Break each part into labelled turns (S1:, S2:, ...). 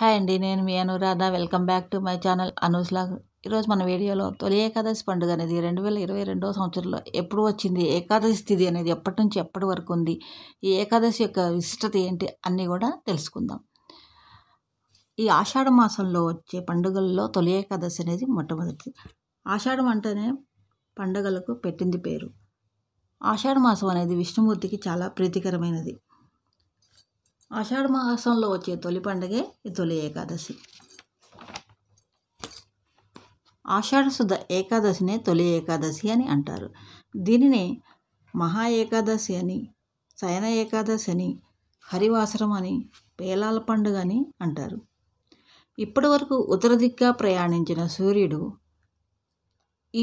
S1: hi అండి నేను మీ Anuradha welcome back to my channel అనూస్లాగ్ ఈరోజు మన వీడియోలో తొలి ఏకాదశి పండుగ అనేది రెండు వేల ఇరవై రెండవ సంవత్సరంలో ఎప్పుడు వచ్చింది ఏకాదశి స్థితి అనేది ఎప్పటి నుంచి ఎప్పటి వరకు ఉంది ఈ ఏకాదశి యొక్క విశిష్టత ఏంటి అన్నీ కూడా తెలుసుకుందాం ఈ ఆషాఢ మాసంలో వచ్చే పండుగల్లో తొలి ఏకాదశి అనేది మొట్టమొదటిది ఆషాఢం అంటేనే పండుగలకు పెట్టింది పేరు ఆషాఢ మాసం అనేది విష్ణుమూర్తికి చాలా ప్రీతికరమైనది ఆషాఢ మాసంలో వచ్చే తొలి పండుగే ఈ తొలి ఏకాదశి ఆషాఢశుద్ధ ఏకాదశినే తొలి ఏకాదశి అని అంటారు దీనిని మహా ఏకాదశి అని శయన ఏకాదశి అని హరివాసరం అని పేలాల పండుగ అని అంటారు ఇప్పటి వరకు ఉత్తర దిక్గా ప్రయాణించిన సూర్యుడు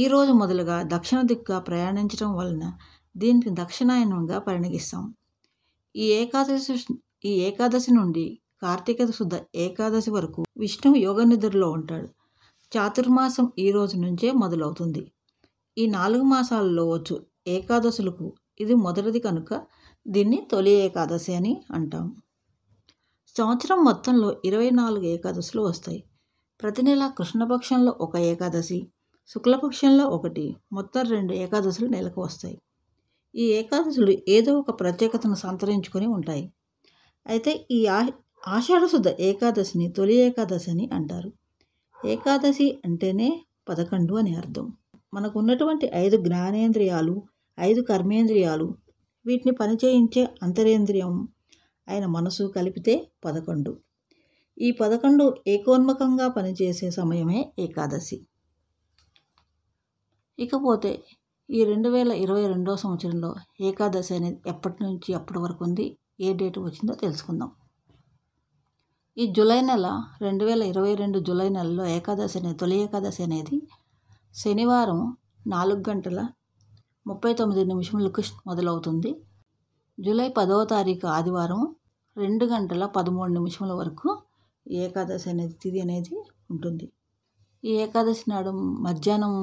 S1: ఈరోజు మొదలుగా దక్షిణ దిక్గా ప్రయాణించడం వలన దీనికి దక్షిణాయనంగా పరిగణిస్తాం ఈ ఏకాదశి ఈ ఏకాదశి నుండి కార్తీక శుద్ధ ఏకాదశి వరకు విష్ణువు యోగ నిద్రలో ఉంటాడు చాతుర్మాసం ఈ రోజు నుంచే మొదలవుతుంది ఈ నాలుగు మాసాలలో వచ్చు ఏకాదశులకు ఇది మొదటిది కనుక దీన్ని తొలి ఏకాదశి అని అంటాం సంవత్సరం మొత్తంలో ఇరవై నాలుగు ఏకాదశులు వస్తాయి ప్రతి నెల కృష్ణపక్షంలో ఒక ఏకాదశి శుక్లపక్షంలో ఒకటి మొత్తం రెండు ఏకాదశులు నెలకు వస్తాయి ఈ ఏకాదశులు ఏదో ఒక ప్రత్యేకతను సంతరించుకొని ఉంటాయి అయితే ఈ ఆషాఢశుద్ధ ఏకాదశిని తొలి ఏకాదశి అని అంటారు ఏకాదశి అంటేనే పదకొండు అని అర్థం మనకు ఉన్నటువంటి ఐదు జ్ఞానేంద్రియాలు ఐదు కర్మేంద్రియాలు వీటిని పనిచేయించే అంతరేంద్రియం ఆయన మనసు కలిపితే పదకొండు ఈ పదకొండు ఏకోన్మకంగా పనిచేసే సమయమే ఏకాదశి ఇకపోతే ఈ రెండు వేల ఇరవై రెండో సంవత్సరంలో ఏకాదశి అనేది ఎప్పటి నుంచి అప్పటి వరకు ఉంది ఏ డేట్ వచ్చిందో తెలుసుకుందాం ఈ జూలై నెల రెండు వేల ఇరవై రెండు జూలై నెలలో ఏకాదశి అనేది తొలి ఏకాదశి అనేది శనివారం నాలుగు గంటల ముప్పై తొమ్మిది నిమిషములకు మొదలవుతుంది జూలై పదవ తారీఖు ఆదివారం రెండు గంటల పదమూడు నిమిషముల వరకు ఏకాదశి అనేది తిథి అనేది ఉంటుంది ఈ ఏకాదశి నాడు మధ్యాహ్నం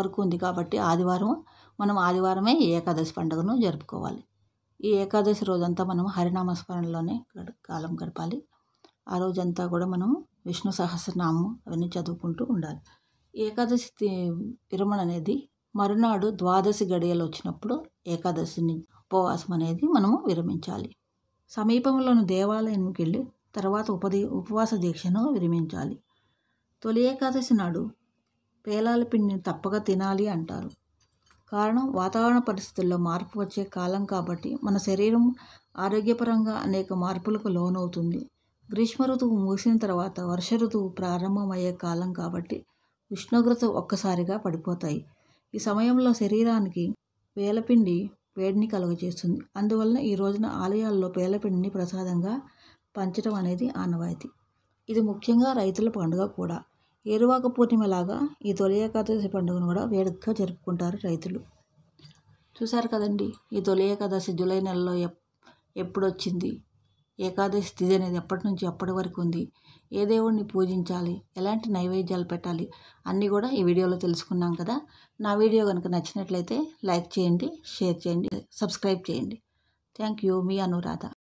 S1: వరకు ఉంది కాబట్టి ఆదివారం మనం ఆదివారమే ఏకాదశి పండుగను జరుపుకోవాలి ఈ ఏకాదశి రోజంతా మనం హరినామస్మరణలోనే కాలం గడపాలి ఆ రోజంతా కూడా మనం విష్ణు సహస్రనామం అవన్నీ చదువుకుంటూ ఉండాలి ఏకాదశి విరమణ అనేది మరునాడు ద్వాదశి గడియలు వచ్చినప్పుడు ఏకాదశిని ఉపవాసం అనేది మనము విరమించాలి సమీపంలోని దేవాలయానికి వెళ్ళి తర్వాత ఉపది ఉపవాస దీక్షను విరమించాలి తొలి ఏకాదశి నాడు పేలాల పిండిని తప్పక తినాలి అంటారు కారణం వాతావరణ పరిస్థితుల్లో మార్పు వచ్చే కాలం కాబట్టి మన శరీరం ఆరోగ్యపరంగా అనేక మార్పులకు లోనవుతుంది గ్రీష్మ ఋతువు ముగిసిన తర్వాత వర్ష ఋతువు ప్రారంభమయ్యే కాలం కాబట్టి ఉష్ణోగ్రత ఒక్కసారిగా పడిపోతాయి ఈ సమయంలో శరీరానికి వేలపిండి వేడిని కలుగజేస్తుంది అందువలన ఈ రోజున ఆలయాల్లో పేలపిండిని ప్రసాదంగా పంచడం అనేది ఆనవాయితీ ఇది ముఖ్యంగా రైతుల పండుగ కూడా ఏరువాక పూర్ణిమలాగా ఈ తొలి ఏకాదశి పండుగను కూడా వేడుకగా జరుపుకుంటారు రైతులు చూశారు కదండి ఈ తొలి ఏకాదశి జూలై నెలలో ఎప్పుడు వచ్చింది ఏకాదశి తిథి అనేది ఎప్పటి నుంచి ఎప్పటి వరకు ఉంది ఏ దేవుడిని పూజించాలి ఎలాంటి నైవేద్యాలు పెట్టాలి అన్నీ కూడా ఈ వీడియోలో తెలుసుకున్నాం కదా నా వీడియో కనుక నచ్చినట్లయితే లైక్ చేయండి షేర్ చేయండి సబ్స్క్రైబ్ చేయండి థ్యాంక్ యూ మీ అనురాధ